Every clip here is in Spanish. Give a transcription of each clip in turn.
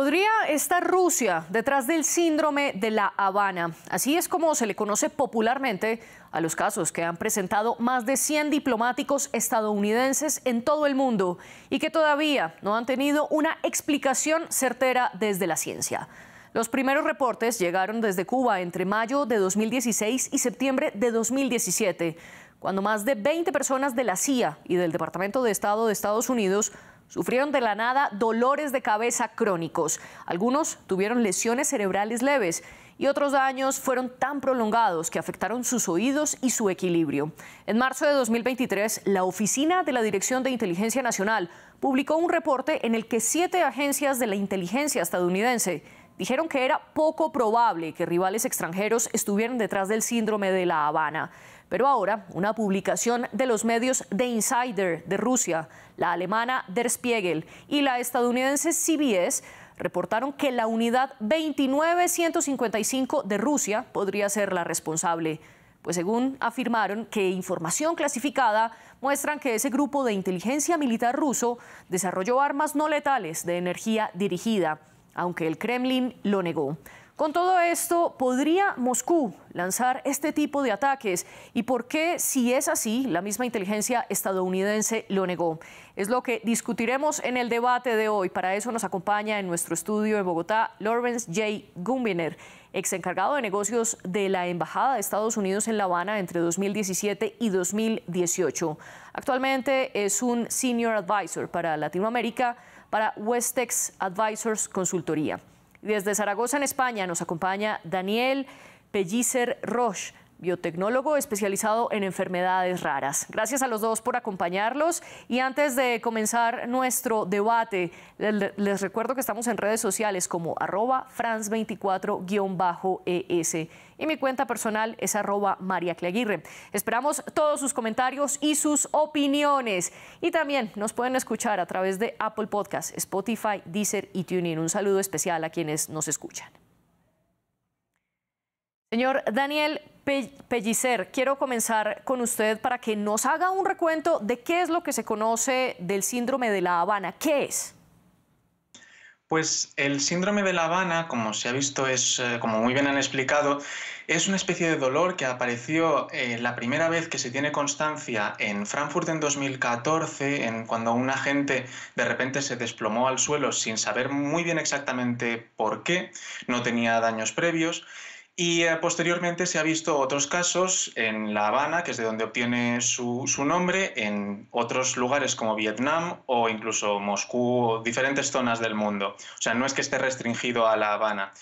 Podría estar Rusia detrás del síndrome de la Habana. Así es como se le conoce popularmente a los casos que han presentado más de 100 diplomáticos estadounidenses en todo el mundo y que todavía no han tenido una explicación certera desde la ciencia. Los primeros reportes llegaron desde Cuba entre mayo de 2016 y septiembre de 2017, cuando más de 20 personas de la CIA y del Departamento de Estado de Estados Unidos sufrieron de la nada dolores de cabeza crónicos. Algunos tuvieron lesiones cerebrales leves y otros daños fueron tan prolongados que afectaron sus oídos y su equilibrio. En marzo de 2023, la Oficina de la Dirección de Inteligencia Nacional publicó un reporte en el que siete agencias de la inteligencia estadounidense dijeron que era poco probable que rivales extranjeros estuvieran detrás del síndrome de La Habana. Pero ahora, una publicación de los medios The Insider de Rusia, la alemana Der Spiegel y la estadounidense CBS reportaron que la unidad 2955 de Rusia podría ser la responsable pues según afirmaron que información clasificada muestran que ese grupo de inteligencia militar ruso desarrolló armas no letales de energía dirigida, aunque el Kremlin lo negó. Con todo esto, ¿podría Moscú lanzar este tipo de ataques? ¿Y por qué, si es así, la misma inteligencia estadounidense lo negó? Es lo que discutiremos en el debate de hoy. Para eso nos acompaña en nuestro estudio en Bogotá Lawrence J. Gumbiner, ex encargado de negocios de la Embajada de Estados Unidos en La Habana entre 2017 y 2018. Actualmente es un Senior Advisor para Latinoamérica para Westex Advisors Consultoría. Desde Zaragoza, en España, nos acompaña Daniel Pellicer Roche, biotecnólogo especializado en enfermedades raras. Gracias a los dos por acompañarlos y antes de comenzar nuestro debate, les recuerdo que estamos en redes sociales como arroba france24-es y mi cuenta personal es arroba María Cleaguirre. Esperamos todos sus comentarios y sus opiniones. Y también nos pueden escuchar a través de Apple Podcasts, Spotify, Deezer y TuneIn. Un saludo especial a quienes nos escuchan. Señor Daniel Pellicer, quiero comenzar con usted para que nos haga un recuento de qué es lo que se conoce del síndrome de La Habana. ¿Qué es? Pues el síndrome de La Habana, como se ha visto, es, eh, como muy bien han explicado, es una especie de dolor que apareció eh, la primera vez que se tiene constancia en Frankfurt en 2014, en cuando un agente de repente se desplomó al suelo sin saber muy bien exactamente por qué, no tenía daños previos y eh, posteriormente se ha visto otros casos en La Habana, que es de donde obtiene su, nombre, en otros lugares como Vietnam o incluso Moscú, o diferentes zonas del mundo. O sea, no es que esté restringido a La Habana.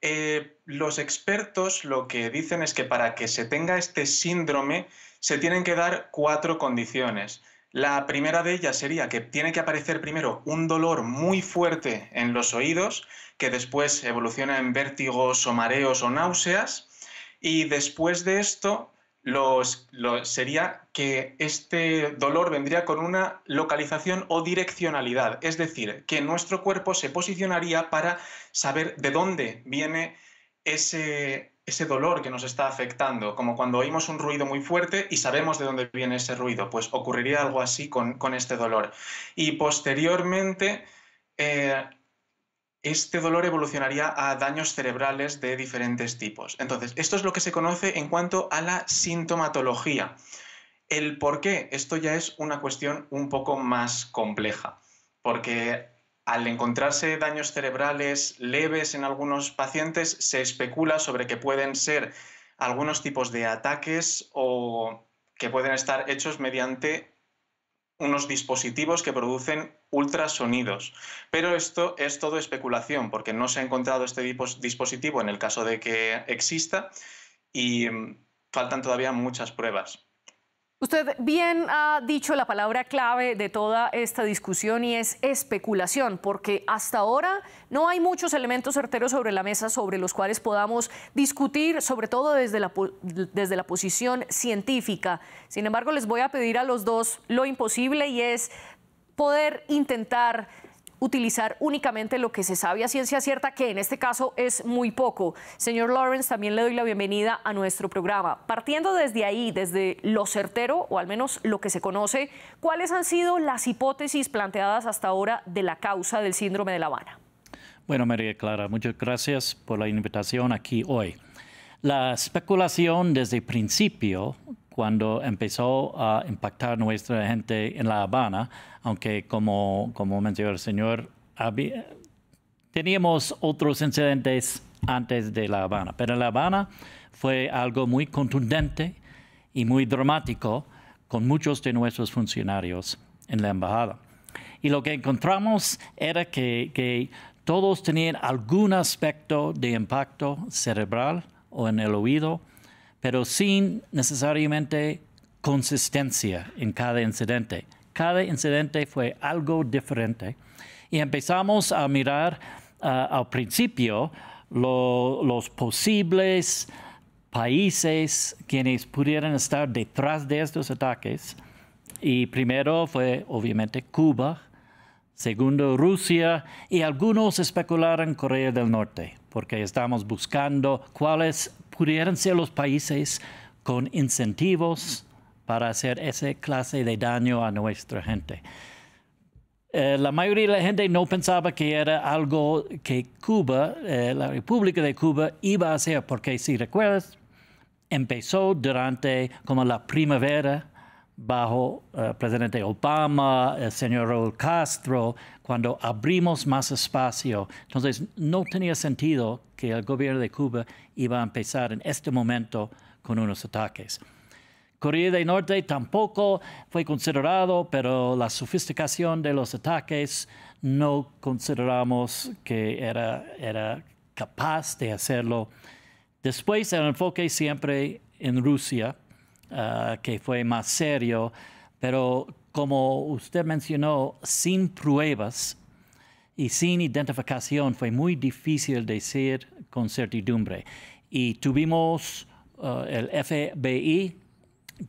Eh, los expertos lo que dicen es que para que se tenga este síndrome se tienen que dar cuatro condiciones. La primera de ellas sería que tiene que aparecer primero un dolor muy fuerte en los oídos, que después evoluciona en vértigos o mareos o náuseas, y después de esto sería que este dolor vendría con una localización o direccionalidad, es decir, que nuestro cuerpo se posicionaría para saber de dónde viene ese, ese dolor que nos está afectando, como cuando oímos un ruido muy fuerte y sabemos de dónde viene ese ruido, pues ocurriría algo así con, este dolor. Y posteriormente, eh, este dolor evolucionaría a daños cerebrales de diferentes tipos. Entonces, esto es lo que se conoce en cuanto a la sintomatología. El por qué, esto ya es una cuestión un poco más compleja, porque al encontrarse daños cerebrales leves en algunos pacientes, se especula sobre que pueden ser algunos tipos de ataques o que pueden estar hechos mediante unos dispositivos que producen ultrasonidos. Pero esto es todo especulación, porque no se ha encontrado este dispositivo en el caso de que exista y mm, faltan todavía muchas pruebas. Usted bien ha dicho la palabra clave de toda esta discusión y es especulación, porque hasta ahora no hay muchos elementos certeros sobre la mesa sobre los cuales podamos discutir, sobre todo desde la, desde la posición científica. Sin embargo, les voy a pedir a los dos lo imposible y es poder intentar utilizar únicamente lo que se sabe a ciencia cierta, que en este caso es muy poco. Señor Lawrence, también le doy la bienvenida a nuestro programa. Partiendo desde ahí, desde lo certero, o al menos lo que se conoce, ¿cuáles han sido las hipótesis planteadas hasta ahora de la causa del síndrome de La Habana? Bueno, María Clara, muchas gracias por la invitación aquí hoy. La especulación desde el principio cuando empezó a impactar nuestra gente en La Habana, aunque como, como mencionó el señor, teníamos otros incidentes antes de La Habana, pero La Habana fue algo muy contundente y muy dramático con muchos de nuestros funcionarios en la embajada. Y lo que encontramos era que todos tenían algún aspecto de impacto cerebral o en el oído, pero sin necesariamente consistencia en cada incidente. Cada incidente fue algo diferente. Y empezamos a mirar ah, al principio los posibles países quienes pudieran estar detrás de estos ataques. Y primero fue obviamente Cuba, segundo Rusia y algunos especularon Corea del Norte porque estamos buscando cuáles pudieran ser los países con incentivos para hacer ese clase de daño a nuestra gente. Eh, la mayoría de la gente no pensaba que era algo que Cuba, eh, la República de Cuba, iba a hacer, porque si recuerdas, empezó durante como la primavera bajo el eh, presidente Obama, el señor Raúl Castro, cuando abrimos más espacio. Entonces, no tenía sentido que el gobierno de Cuba iba a empezar en este momento con unos ataques. Corea del Norte tampoco fue considerado, pero la sofisticación de los ataques no consideramos que era, era capaz de hacerlo. Después el enfoque siempre en Rusia, eh, que fue más serio, pero como usted mencionó, sin pruebas y sin identificación fue muy difícil decir con certidumbre. Y tuvimos eh, el FBI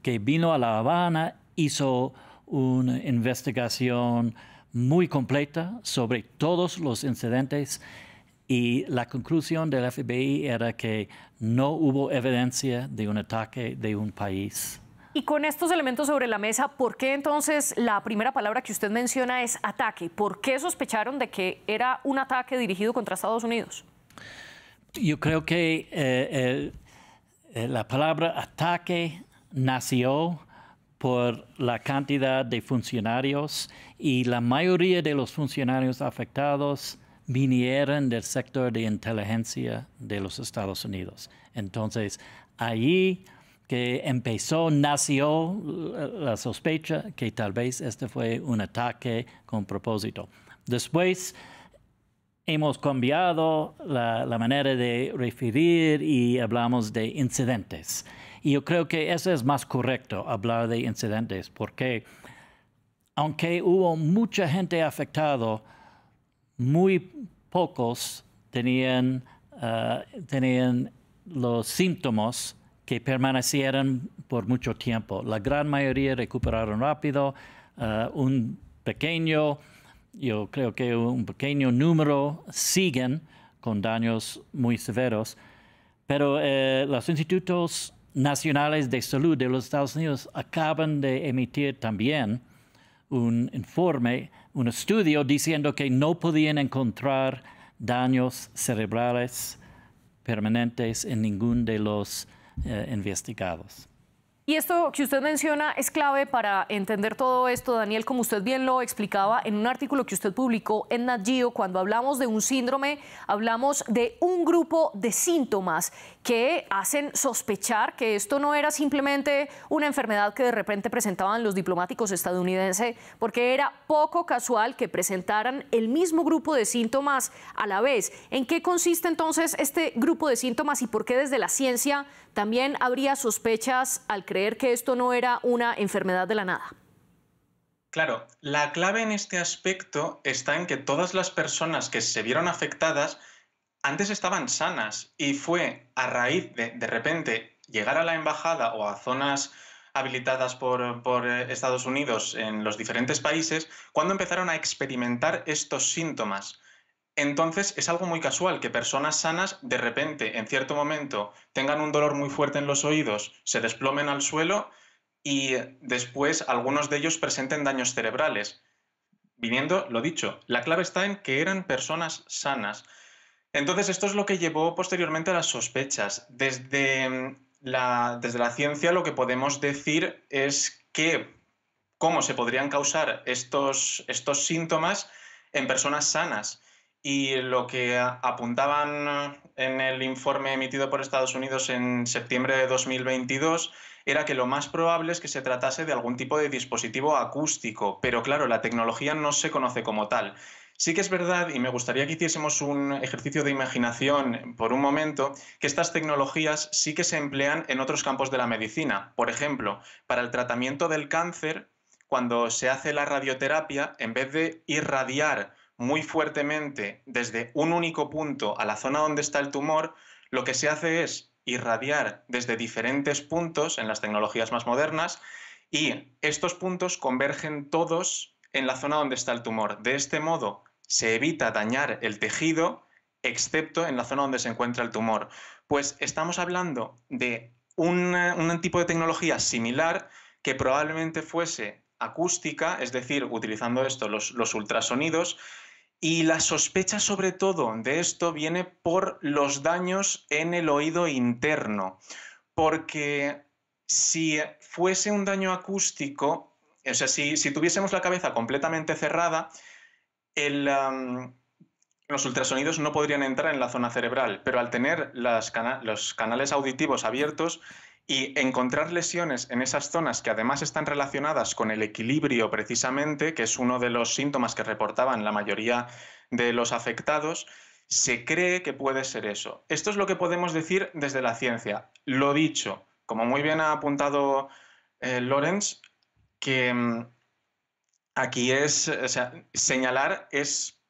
que vino a La Habana, hizo una investigación muy completa sobre todos los incidentes y la conclusión del FBI era que no hubo evidencia de un ataque de un país. Y con estos elementos sobre la mesa, ¿por qué entonces la primera palabra que usted menciona es ataque? ¿Por qué sospecharon de que era un ataque dirigido contra Estados Unidos? Yo creo que eh, eh, la palabra ataque nació por la cantidad de funcionarios y la mayoría de los funcionarios afectados vinieron del sector de inteligencia de los Estados Unidos. Entonces, allí que empezó, nació eh, la sospecha que tal vez este fue un ataque con propósito. Después hemos cambiado la, la manera de referir y hablamos de incidentes. Y yo creo que eso es más correcto, hablar de incidentes, porque aunque hubo mucha gente afectada, muy pocos tenían, eh, tenían los síntomas que permanecieran por mucho tiempo. La gran mayoría recuperaron rápido, eh, un pequeño, yo creo que un pequeño número siguen con daños muy severos, pero eh, los institutos nacionales de salud de los Estados Unidos acaban de emitir también un informe, un estudio diciendo que no podían encontrar daños cerebrales permanentes en ningún de los eh, investigados. Y esto que usted menciona es clave para entender todo esto, Daniel, como usted bien lo explicaba en un artículo que usted publicó en NatGeo, cuando hablamos de un síndrome, hablamos de un grupo de síntomas que hacen sospechar que esto no era simplemente una enfermedad que de repente presentaban los diplomáticos estadounidenses, porque era poco casual que presentaran el mismo grupo de síntomas a la vez. ¿En qué consiste entonces este grupo de síntomas y por qué desde la ciencia también habría sospechas al creer que esto no era una enfermedad de la nada. Claro, la clave en este aspecto está en que todas las personas que se vieron afectadas antes estaban sanas y fue a raíz de de repente llegar a la embajada o a zonas habilitadas por, por, Estados Unidos en los diferentes países cuando empezaron a experimentar estos síntomas. Entonces es algo muy casual que personas sanas de repente, en cierto momento, tengan un dolor muy fuerte en los oídos, se desplomen al suelo y después algunos de ellos presenten daños cerebrales. Viniendo, lo dicho, la clave está en que eran personas sanas. Entonces esto es lo que llevó posteriormente a las sospechas. Desde mm, la, desde la ciencia lo que podemos decir es que cómo se podrían causar estos, estos síntomas en personas sanas y lo que apuntaban en el informe emitido por Estados Unidos en septiembre de 2022 era que lo más probable es que se tratase de algún tipo de dispositivo acústico, pero claro, la tecnología no se conoce como tal. Sí que es verdad, y me gustaría que hiciésemos un ejercicio de imaginación por un momento, que estas tecnologías sí que se emplean en otros campos de la medicina. Por ejemplo, para el tratamiento del cáncer, cuando se hace la radioterapia, en vez de irradiar muy fuertemente desde un único punto a la zona donde está el tumor, lo que se hace es irradiar desde diferentes puntos en las tecnologías más modernas y estos puntos convergen todos en la zona donde está el tumor. De este modo se evita dañar el tejido excepto en la zona donde se encuentra el tumor. Pues estamos hablando de un, tipo de tecnología similar que probablemente fuese acústica, es decir, utilizando esto, los ultrasonidos, y la sospecha sobre todo de esto viene por los daños en el oído interno, porque si fuese un daño acústico, o sea, si, tuviésemos la cabeza completamente cerrada, los ultrasonidos no podrían entrar en la zona cerebral, pero al tener los canales auditivos abiertos, y encontrar lesiones en esas zonas que además están relacionadas con el equilibrio precisamente, que es uno de los síntomas que reportaban la mayoría de los afectados, se cree que puede ser eso. Esto es lo que podemos decir desde la ciencia. Lo dicho, como muy bien ha apuntado eh, Lorenz, que mm, aquí es, o sea, señalar es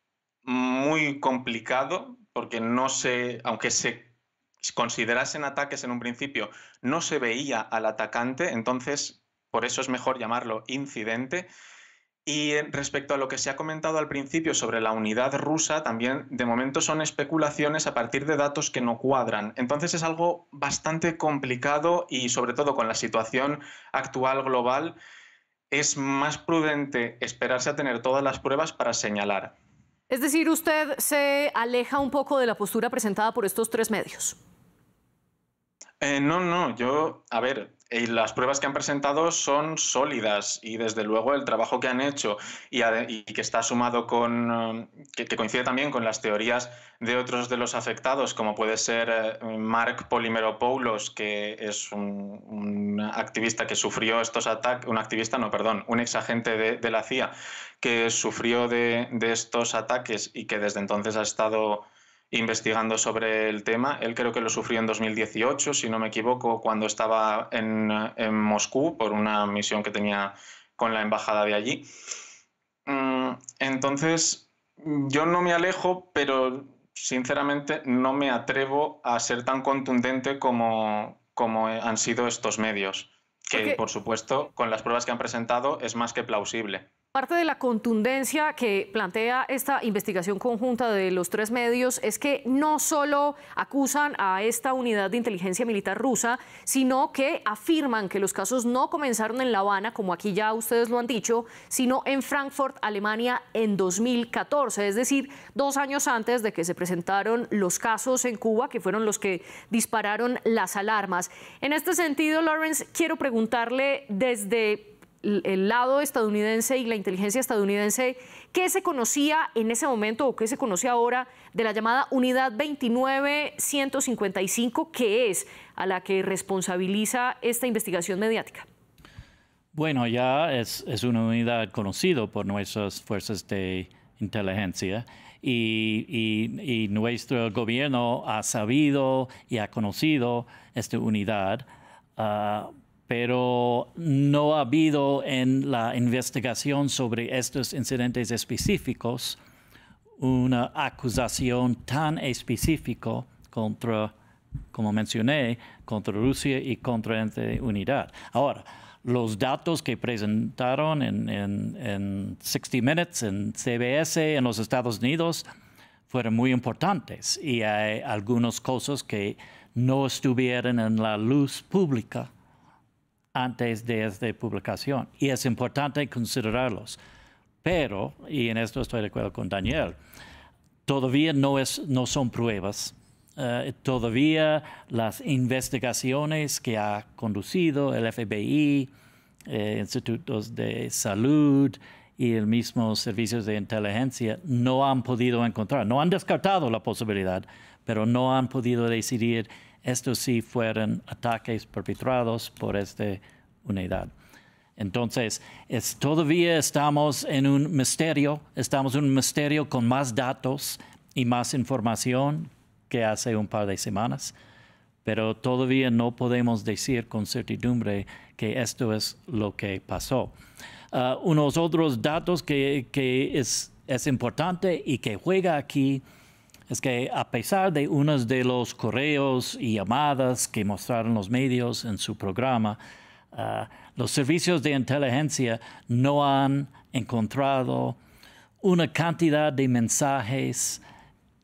muy complicado porque no se, aunque se considerasen ataques en un principio, no se veía al atacante, entonces por eso es mejor llamarlo incidente. Y respecto a lo que se ha comentado al principio sobre la unidad rusa, también de momento son especulaciones a partir de datos que no cuadran. Entonces es algo bastante complicado y sobre todo con la situación actual global es más prudente esperarse a tener todas las pruebas para señalar. Es decir, usted se aleja un poco de la postura presentada por estos tres medios. Eh, no, no, yo, a ver, y las pruebas que han presentado son sólidas y desde luego el trabajo que han hecho y, que está sumado con, que, coincide también con las teorías de otros de los afectados, como puede ser eh, Mark Polimeropoulos, que es un, activista que sufrió estos ataques, un activista, no, perdón, un exagente de, de la CIA que sufrió de estos ataques y que desde entonces ha estado investigando sobre el tema. Él creo que lo sufrió en 2018, si no me equivoco, cuando estaba en, Moscú por una misión que tenía con la embajada de allí. Mm, entonces, yo no me alejo, pero sinceramente no me atrevo a ser tan contundente como, como han sido estos medios, que por supuesto con las pruebas que han presentado es más que plausible. Parte de la contundencia que plantea esta investigación conjunta de los tres medios es que no solo acusan a esta unidad de inteligencia militar rusa, sino que afirman que los casos no comenzaron en La Habana, como aquí ya ustedes lo han dicho, sino en Frankfurt, Alemania, en 2014, es decir, dos años antes de que se presentaron los casos en Cuba, que fueron los que dispararon las alarmas. En este sentido, Lawrence, quiero preguntarle desde el lado estadounidense y la inteligencia estadounidense, ¿qué se conocía en ese momento o qué se conoce ahora de la llamada Unidad 29155, que es a la que responsabiliza esta investigación mediática? Bueno, ya es, una unidad conocida por nuestras fuerzas de inteligencia y, nuestro gobierno ha sabido y ha conocido esta unidad. Ah, pero no ha habido en la investigación sobre estos incidentes específicos una acusación tan específica contra, como mencioné, contra Rusia y contra Unidad. Ahora, los datos que presentaron en, en 60 Minutes, en CBS, en los Estados Unidos, fueron muy importantes y hay algunas cosas que no estuvieron en la luz pública antes de esta publicación. Y es importante considerarlos. Pero, y en esto estoy de acuerdo con Daniel, todavía no, es, no son pruebas. Eh, todavía las investigaciones que ha conducido el FBI, eh, institutos de salud y el mismo servicios de inteligencia no han podido encontrar, no han descartado la posibilidad, pero no han podido decidir estos sí fueron ataques perpetrados por esta unidad. Entonces, todavía estamos en un misterio, estamos en un misterio con más datos y más información que hace un par de semanas, pero todavía no podemos decir con certidumbre que esto es lo que pasó. Ah, unos otros datos que, es importante y que juega aquí es que a pesar de unos de los correos y llamadas que mostraron los medios en su programa, ah, los servicios de inteligencia no han encontrado una cantidad de mensajes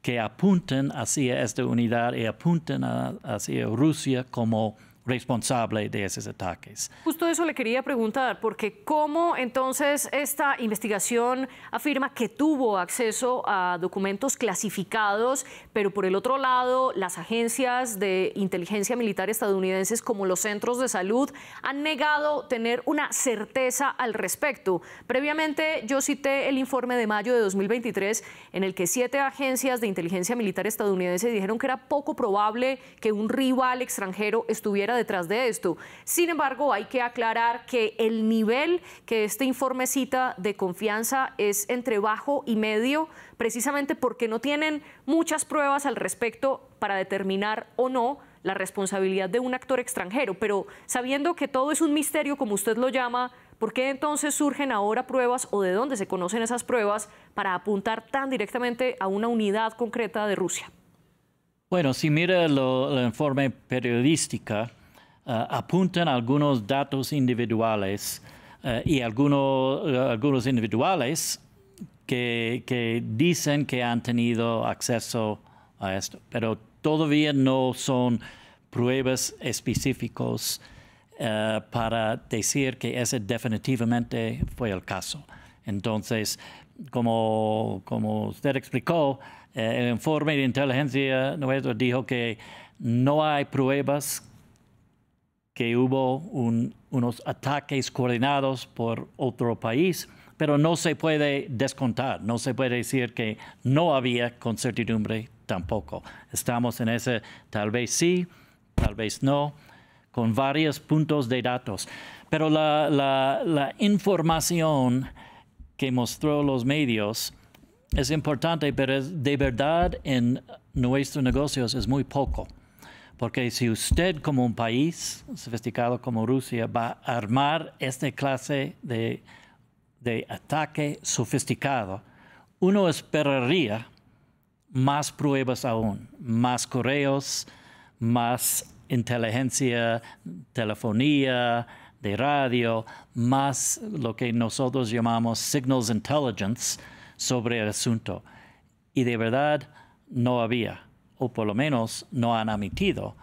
que apunten hacia esta unidad y apunten hacia Rusia como responsable de esos ataques. Justo eso le quería preguntar, porque cómo entonces esta investigación afirma que tuvo acceso a documentos clasificados, pero por el otro lado las agencias de inteligencia militar estadounidenses como los centros de salud han negado tener una certeza al respecto. Previamente yo cité el informe de mayo de 2023 en el que siete agencias de inteligencia militar estadounidense dijeron que era poco probable que un rival extranjero estuviera detrás de esto. Sin embargo, hay que aclarar que el nivel que este informe cita de confianza es entre bajo y medio, precisamente porque no tienen muchas pruebas al respecto para determinar o no la responsabilidad de un actor extranjero, pero sabiendo que todo es un misterio, como usted lo llama, ¿por qué entonces surgen ahora pruebas o de dónde se conocen esas pruebas para apuntar tan directamente a una unidad concreta de Rusia? Bueno, si mira el informe periodística, eh, apuntan algunos datos individuales eh, y algunos, eh, algunos individuales que, dicen que han tenido acceso a esto, pero todavía no son pruebas específicos para decir que ese definitivamente fue el caso. Entonces, como, usted explicó, el informe de inteligencia nuestro dijo que no hay pruebas que hubo unos ataques coordinados por otro país, pero no se puede descontar, no se puede decir que no había certidumbre tampoco. Estamos en ese tal vez sí, tal vez no, con varios puntos de datos. Pero la, información que mostró los medios es importante, pero de verdad en nuestros negocios es muy poco. Porque si usted como un país sofisticado como Rusia va a armar este clase de, de ataque sofisticado, uno esperaría más pruebas aún, más correos, más inteligencia, telefonía, de radio, más lo que nosotros llamamos signals intelligence sobre el asunto. Y de verdad no había o por lo menos no han admitido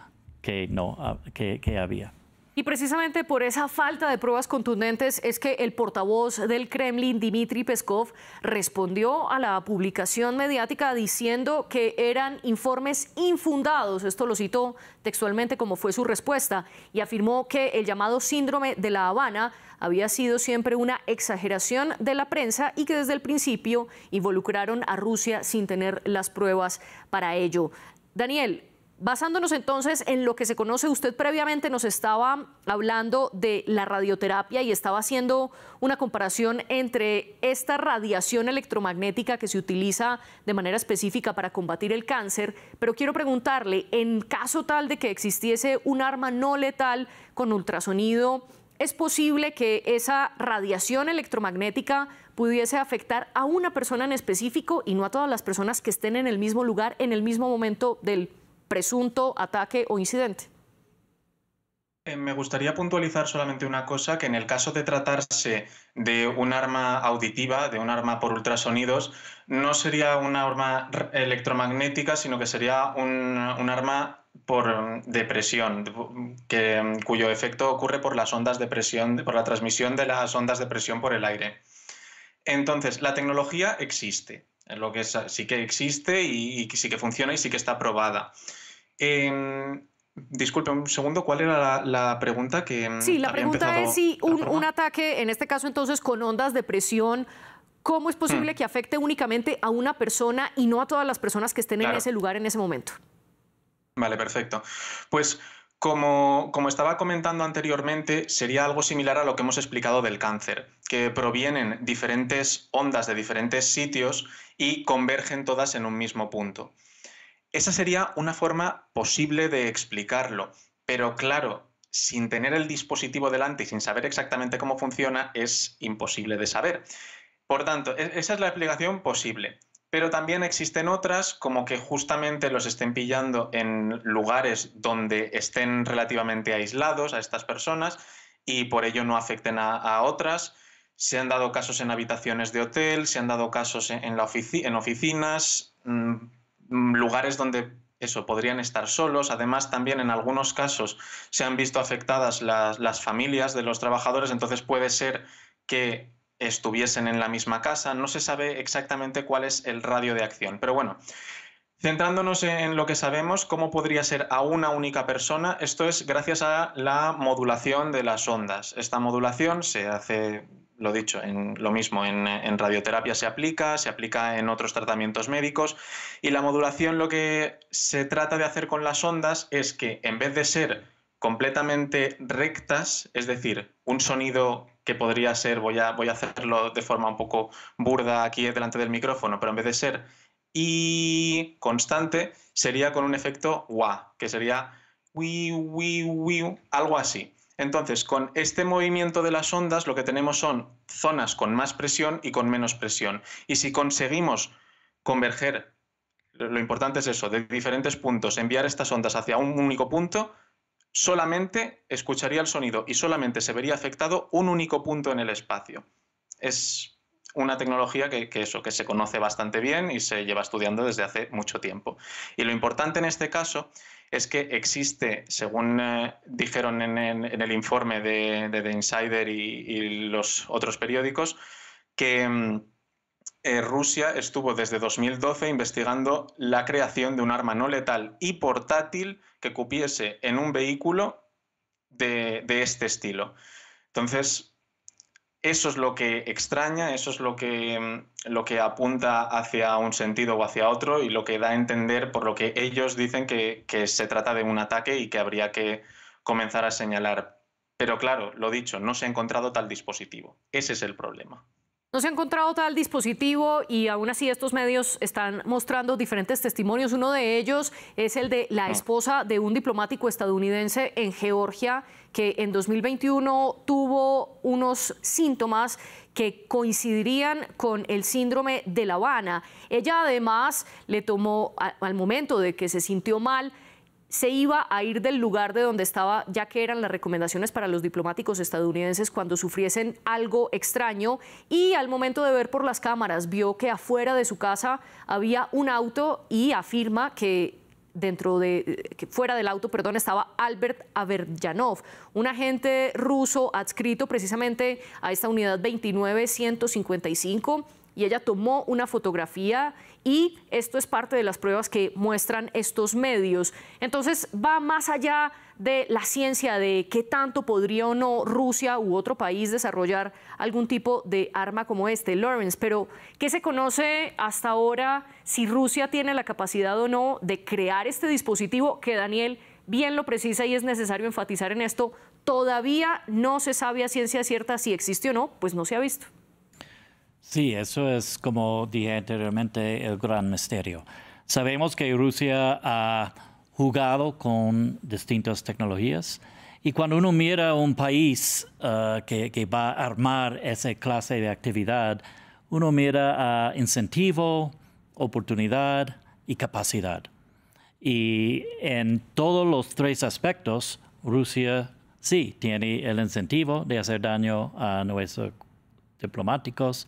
que, no, que, que había. Y precisamente por esa falta de pruebas contundentes es que el portavoz del Kremlin, Dmitry Peskov, respondió a la publicación mediática diciendo que eran informes infundados. Esto lo citó textualmente como fue su respuesta y afirmó que el llamado síndrome de La Habana había sido siempre una exageración de la prensa y que desde el principio involucraron a Rusia sin tener las pruebas para ello. Daniel, Basándonos entonces en lo que se conoce, usted previamente nos estaba hablando de la radioterapia y estaba haciendo una comparación entre esta radiación electromagnética que se utiliza de manera específica para combatir el cáncer, pero quiero preguntarle, en caso tal de que existiese un arma no letal con ultrasonido, ¿es posible que esa radiación electromagnética pudiese afectar a una persona en específico y no a todas las personas que estén en el mismo lugar en el mismo momento del presunto ataque o incidente. Eh, me gustaría puntualizar solamente una cosa, que en el caso de tratarse de un arma auditiva, de un arma por ultrasonidos, no sería una arma electromagnética, sino que sería un, arma por mm, depresión, que, mm, cuyo efecto ocurre por las ondas de presión, por la transmisión de las ondas de presión por el aire. Entonces, la tecnología existe, lo que sí que existe y, sí que funciona y sí que está aprobada. disculpe un segundo, ¿cuál era la, pregunta que... Mm, sí, la pregunta es si un, ataque, en este caso entonces con ondas de presión, ¿cómo es posible mm. que afecte únicamente a una persona y no a todas las personas que estén en ese lugar en ese momento? Vale, perfecto. Pues como, estaba comentando anteriormente, sería algo similar a lo que hemos explicado del cáncer, que provienen diferentes ondas de diferentes sitios y convergen todas en un mismo punto. Esa sería una forma posible de explicarlo, pero claro, sin tener el dispositivo delante y sin saber exactamente cómo funciona, es imposible de saber. Por tanto, e-, esa es la explicación posible pero también existen otras como que justamente los estén pillando en lugares donde estén relativamente aislados a estas personas y por ello no afecten a, otras. Se han dado casos en habitaciones de hotel, se han dado casos en, la en oficinas, mm, lugares donde eso, podrían estar solos. Además, también en algunos casos se han visto afectadas las familias de los trabajadores, entonces puede ser que estuviesen en la misma casa. No se sabe exactamente cuál es el radio de acción, pero bueno. Centrándonos en lo que sabemos, cómo podría ser a una única persona, esto es gracias a la modulación de las ondas. Esta modulación se hace, lo dicho, en lo mismo, en, en radioterapia se aplica, se aplica en otros tratamientos médicos, y la modulación lo que se trata de hacer con las ondas es que en vez de ser completamente rectas, es decir, un sonido que podría ser, voy a, voy a hacerlo de forma un poco burda aquí delante del micrófono, pero en vez de ser y constante, sería con un efecto wa, que sería wi, algo así. Entonces, con este movimiento de las ondas, lo que tenemos son zonas con más presión y con menos presión. Y si conseguimos converger, lo importante es eso, de diferentes puntos, enviar estas ondas hacia un único punto, solamente escucharía el sonido y solamente se vería afectado un único punto en el espacio. Es una tecnología que, eso, que se conoce bastante bien y se lleva estudiando desde hace mucho tiempo. Y lo importante en este caso es que existe, según eh, dijeron en, el informe de, The Insider y los otros periódicos, que mm, eh, Rusia estuvo desde 2012 investigando la creación de un arma no letal y portátil que cupiese en un vehículo de, este estilo. Entonces, eso es lo que extraña, eso es mm, lo que, apunta hacia un sentido o hacia otro y lo que da a entender por lo que ellos dicen que, se trata de un ataque y que habría que comenzar a señalar. Pero claro, lo dicho, no se ha encontrado tal dispositivo. Ese es el problema. No se ha encontrado tal dispositivo y aún así estos medios están mostrando diferentes testimonios. Uno de ellos es el de la ah. esposa de un diplomático estadounidense en Georgia que en 2021 tuvo unos síntomas que coincidirían con el síndrome de La Habana. Ella además le tomó, al momento de que se sintió mal, se iba a ir del lugar de donde estaba, ya que eran las recomendaciones para los diplomáticos estadounidenses cuando sufriesen algo extraño y al momento de ver por las cámaras vio que afuera de su casa había un auto y afirma que dentro de, que fuera del auto, perdón, estaba Albert Averyanov, un agente ruso adscrito precisamente a esta unidad 29155 y ella tomó una fotografía y esto es parte de las pruebas que muestran estos medios. Entonces va más allá de la ciencia de qué tanto podría o no Rusia u otro país desarrollar algún tipo de arma como este, Lawrence, pero ¿qué se conoce hasta ahora si Rusia tiene la capacidad o no de crear este dispositivo que Daniel bien lo precisa y es necesario enfatizar en esto, todavía no se sabe a ciencia cierta si existe o no, pues no se ha visto. Sí, eso es como dije anteriormente el gran misterio. Sabemos que Rusia ha jugado con distintas tecnologías y cuando uno mira un país eh, que, que, va a armar esa clase de actividad, uno mira a incentivo, oportunidad y capacidad. Y en todos los tres aspectos, Rusia sí tiene el incentivo de hacer daño a nuestros diplomáticos,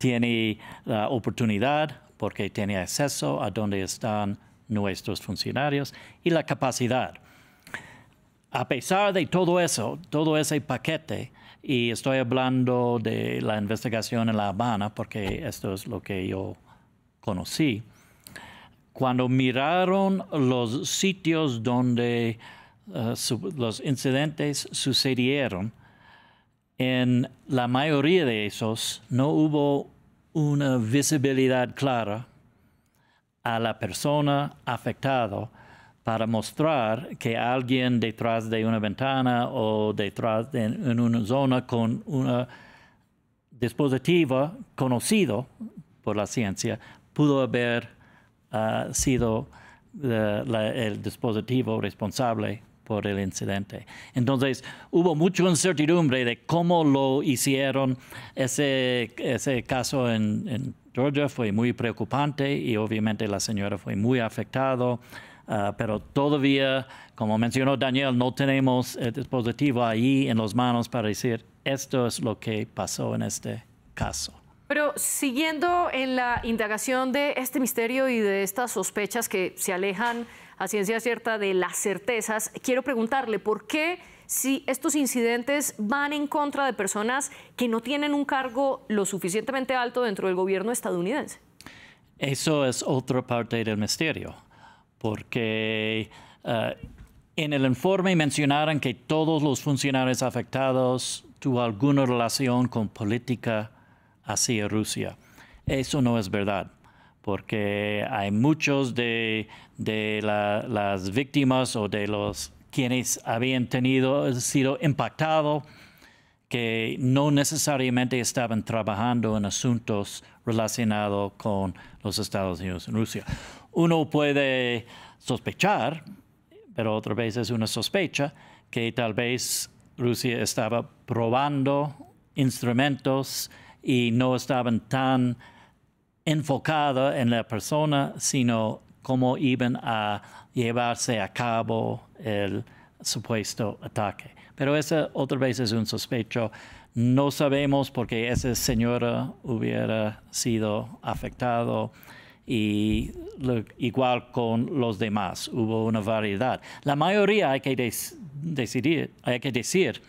tiene la eh, oportunidad porque tiene acceso a donde están nuestros funcionarios y la capacidad. A pesar de todo eso, todo ese paquete, y estoy hablando de la investigación en La Habana, porque esto es lo que yo conocí, cuando miraron los sitios donde eh, los incidentes sucedieron, en la mayoría de esos no hubo una visibilidad clara a la persona afectada para mostrar que alguien detrás de una ventana o detrás de en una zona con un dispositivo conocido por la ciencia pudo haber ah, sido eh, el dispositivo responsable por el incidente. Entonces, hubo mucha incertidumbre de cómo lo hicieron. Ese, ese caso en, Georgia fue muy preocupante y obviamente la señora fue muy afectada. Ah, pero todavía, como mencionó Daniel, no tenemos el dispositivo ahí en las manos para decir esto es lo que pasó en este caso. Pero siguiendo en la indagación de este misterio y de estas sospechas que se alejan a ciencia cierta de las certezas, quiero preguntarle por qué si estos incidentes van en contra de personas que no tienen un cargo lo suficientemente alto dentro del gobierno estadounidense. Eso es otra parte del misterio, porque eh, en el informe mencionaron que todos los funcionarios afectados tuvo alguna relación con política hacia Rusia. Eso no es verdad porque hay muchos de, las víctimas o de los quienes habían tenido, sido impactados que no necesariamente estaban trabajando en asuntos relacionados con los Estados Unidos y Rusia. Uno puede sospechar, pero otra vez es una sospecha, que tal vez Rusia estaba probando instrumentos y no estaban tan enfocada en la persona, sino cómo iban a llevarse a cabo el supuesto ataque. Pero esa otra vez es un sospecho. No sabemos por qué ese señor hubiera sido afectado y igual con los demás. Hubo una variedad. La mayoría, hay que decidir, hay que decir,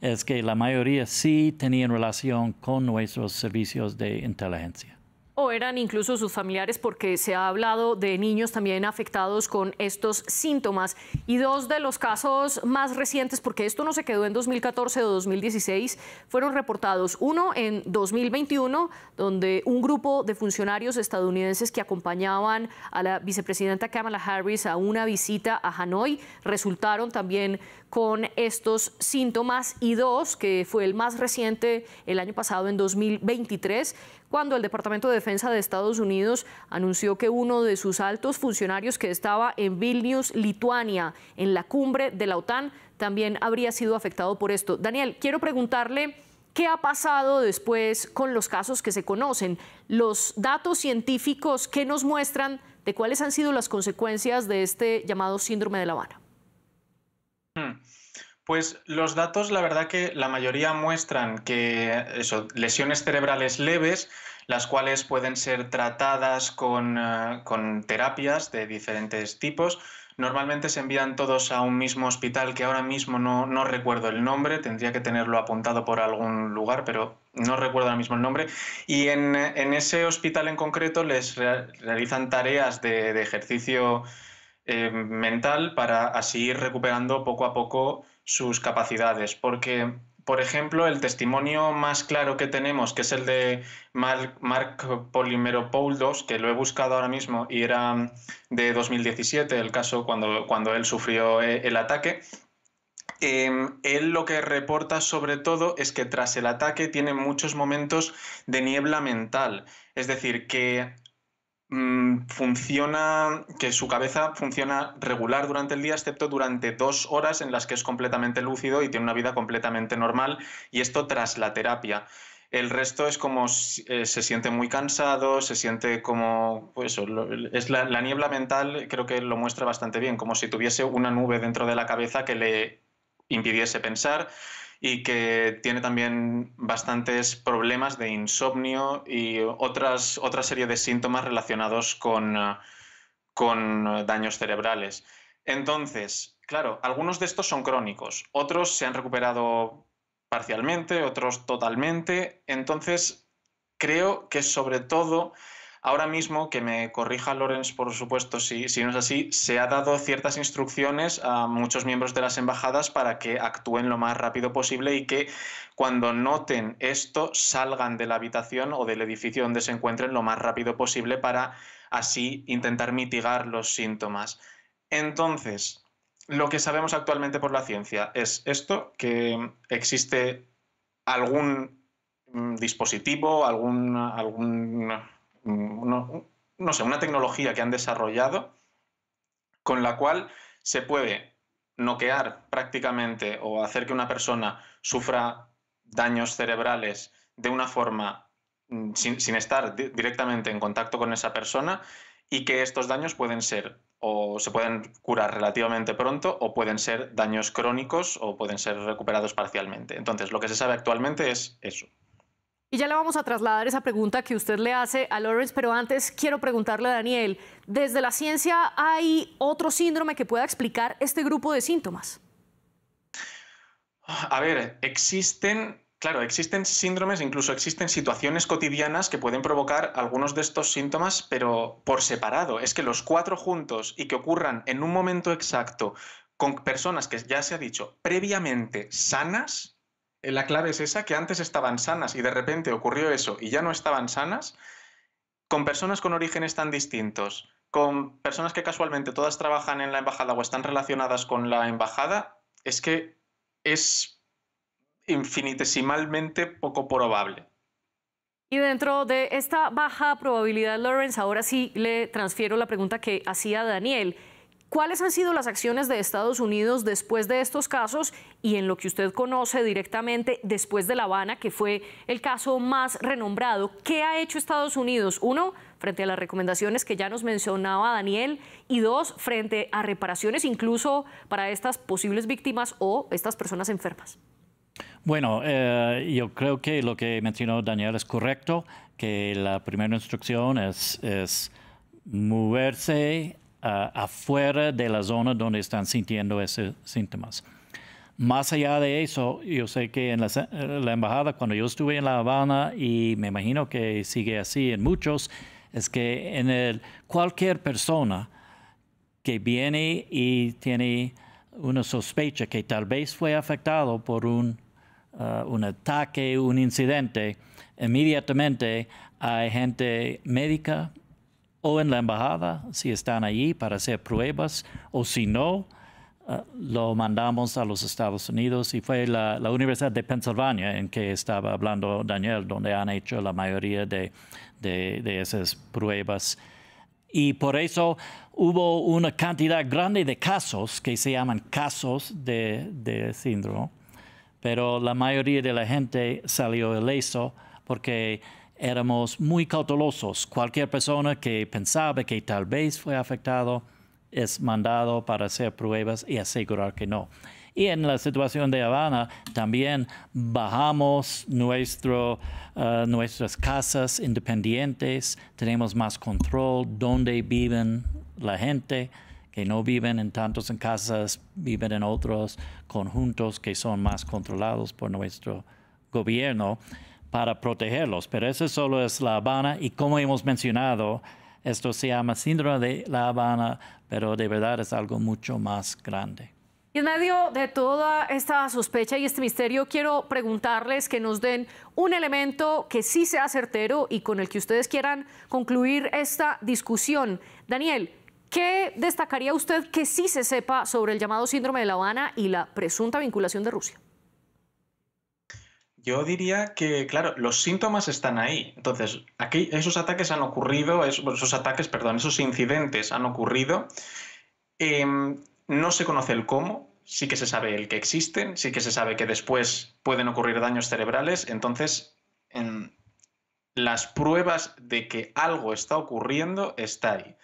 es que la mayoría sí tenía relación con nuestros servicios de inteligencia o eran incluso sus familiares porque se ha hablado de niños también afectados con estos síntomas. Y dos de los casos más recientes, porque esto no se quedó en 2014 o 2016, fueron reportados. Uno en 2021, donde un grupo de funcionarios estadounidenses que acompañaban a la vicepresidenta Kamala Harris a una visita a Hanoi resultaron también con estos síntomas. Y dos, que fue el más reciente el año pasado, en 2023, cuando el Departamento de Defensa de Estados Unidos anunció que uno de sus altos funcionarios que estaba en Vilnius, Lituania, en la cumbre de la OTAN, también habría sido afectado por esto. Daniel, quiero preguntarle... ¿Qué ha pasado después con los casos que se conocen? Los datos científicos que nos muestran de cuáles han sido las consecuencias de este llamado síndrome de La Habana. Mm. Pues los datos, la verdad que la mayoría muestran que son lesiones cerebrales leves, las cuales pueden ser tratadas eh, con, terapias de diferentes tipos. Normalmente se envían todos a un mismo hospital que ahora mismo no, recuerdo el nombre, tendría que tenerlo apuntado por algún lugar, pero no recuerdo ahora mismo el nombre. Y en, ese hospital en concreto les realizan tareas de, ejercicio eh, mental para así ir recuperando poco a poco sus capacidades, porque, por ejemplo, el testimonio más claro que tenemos, que es el de Mark, Polimero Poulos, que lo he buscado ahora mismo y era de 2017, el caso cuando, cuando él sufrió eh, el ataque, em, él lo que reporta sobre todo es que tras el ataque tiene muchos momentos de niebla mental, es decir, que Mm, funciona, que su cabeza funciona regular durante el día, excepto durante dos horas en las que es completamente lúcido y tiene una vida completamente normal, y esto tras la terapia. El resto es como eh, se siente muy cansado, se siente como, pues es la, niebla mental creo que lo muestra bastante bien, como si tuviese una nube dentro de la cabeza que le impidiese pensar, y que tiene también bastantes problemas de insomnio y otras, otra serie de síntomas relacionados con eh, eh, daños cerebrales. Entonces, claro, algunos de estos son crónicos, otros se han recuperado parcialmente, otros totalmente. Entonces, creo que sobre todo Ahora mismo, que me corrija Lorenz, por supuesto, si, si no es así, se ha dado ciertas instrucciones a muchos miembros de las embajadas para que actúen lo más rápido posible y que cuando noten esto salgan de la habitación o del edificio donde se encuentren lo más rápido posible para así intentar mitigar los síntomas. Entonces, lo que sabemos actualmente por la ciencia es esto, que existe algún mm, dispositivo, algún, algún Mm, no, sé, una tecnología que han desarrollado con la cual se puede noquear prácticamente o hacer que una persona sufra daños cerebrales de una forma mm, sin, estar directamente en contacto con esa persona y que estos daños pueden ser o se pueden curar relativamente pronto o pueden ser daños crónicos o pueden ser recuperados parcialmente. Entonces, lo que se sabe actualmente es eso. Y ya le vamos a trasladar esa pregunta que usted le hace a Lawrence, pero antes quiero preguntarle a Daniel, ¿desde la ciencia hay otro síndrome que pueda explicar este grupo de síntomas? A ver, existen, claro, existen síndromes, incluso existen situaciones cotidianas que pueden provocar algunos de estos síntomas, pero por separado. Es que los cuatro juntos y que ocurran en un momento exacto con personas que ya se ha dicho previamente sanas, eh, la clave es esa, que antes estaban sanas y de repente ocurrió eso y ya no estaban sanas, con personas con orígenes tan distintos, con personas que casualmente todas trabajan en la embajada o están relacionadas con la embajada, es que es infinitesimalmente poco probable. Y dentro de esta baja probabilidad, Lawrence, ahora sí le transfiero la pregunta que hacía Daniel. ¿Cuáles han sido las acciones de Estados Unidos después de estos casos y en lo que usted conoce directamente después de La Habana, que fue el caso más renombrado? ¿Qué ha hecho Estados Unidos? Uno, frente a las recomendaciones que ya nos mencionaba Daniel, y dos, frente a reparaciones incluso para estas posibles víctimas o estas personas enfermas. Bueno, eh, yo creo que lo que mencionó Daniel es correcto, que la primera instrucción es, es moverse Ah, afuera de la zona donde están sintiendo esos síntomas. Más allá de eso, yo sé que en eh, la, embajada, cuando yo estuve en La Habana, y me imagino que sigue así en muchos, es que en el, cualquier persona que viene y tiene una sospecha que tal vez fue afectado por un, ah, un ataque, un incidente, inmediatamente hay gente médica, o en la embajada si están allí para hacer pruebas o si no, eh, lo mandamos a los Estados Unidos y fue la, la, Universidad de Pensilvania en que estaba hablando Daniel, donde han hecho la mayoría de, de, esas pruebas. Y por eso hubo una cantidad grande de casos que se llaman casos de, de síndrome, pero la mayoría de la gente salió ileso porque éramos muy cautelosos. Cualquier persona que pensaba que tal vez fue afectado es mandado para hacer pruebas y asegurar que no. Y en la situación de Habana también bajamos nuestro, eh, nuestras casas independientes, tenemos más control dónde viven la gente, que no viven en tantos en casas, viven en otros conjuntos que son más controlados por nuestro gobierno para protegerlos, pero eso solo es La Habana y como hemos mencionado, esto se llama síndrome de La Habana, pero de verdad es algo mucho más grande. Y en medio de toda esta sospecha y este misterio, quiero preguntarles que nos den un elemento que sí sea certero y con el que ustedes quieran concluir esta discusión. Daniel, ¿qué destacaría usted que sí se sepa sobre el llamado síndrome de La Habana y la presunta vinculación de Rusia? yo diría que, claro, los síntomas están ahí. Entonces, aquí esos ataques han ocurrido, esos, ataques, perdón, esos incidentes han ocurrido. Em, no se conoce el cómo, sí que se sabe el que existen, sí que se sabe que después pueden ocurrir daños cerebrales. Entonces, las pruebas de que algo está ocurriendo está ahí.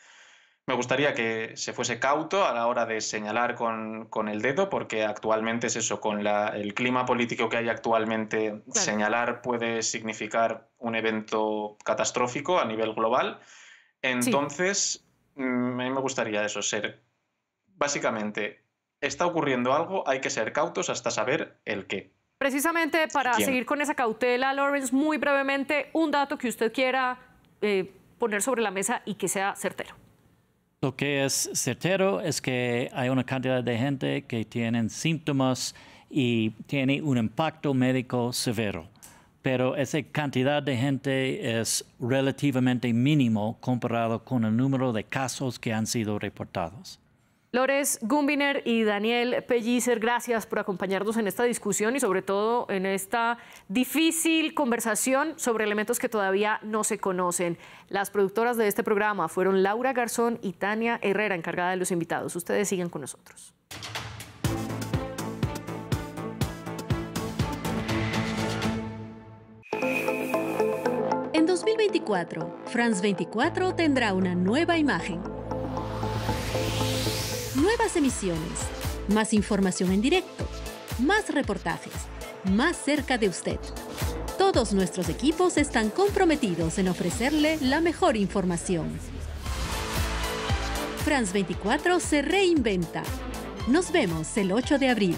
Me gustaría que se fuese cauto a la hora de señalar con, el dedo, porque actualmente es eso, con el clima político que hay actualmente, señalar puede significar un evento catastrófico a nivel global. Entonces, mm, a mí me gustaría eso, ser básicamente, está ocurriendo algo, hay que ser cautos hasta saber el qué. Precisamente para seguir con esa cautela, Lawrence, muy brevemente, un dato que usted quiera eh, poner sobre la mesa y que sea certero. Lo que es certero es que hay una cantidad de gente que tienen síntomas y tiene un impacto médico severo, pero esa cantidad de gente es relativamente mínimo comparado con el número de casos que han sido reportados. Lores Gumbiner y Daniel Pellicer, gracias por acompañarnos en esta discusión y sobre todo en esta difícil conversación sobre elementos que todavía no se conocen. Las productoras de este programa fueron Laura Garzón y Tania Herrera, encargada de los invitados. Ustedes siguen con nosotros. En 2024, France 24 tendrá una nueva imagen nuevas emisiones, más información en directo, más reportajes, más cerca de usted. Todos nuestros equipos están comprometidos en ofrecerle la mejor información. France 24 se reinventa. Nos vemos el 8 de abril.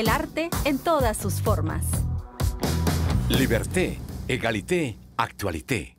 el arte en todas sus formas. Liberté, egalité, actualité.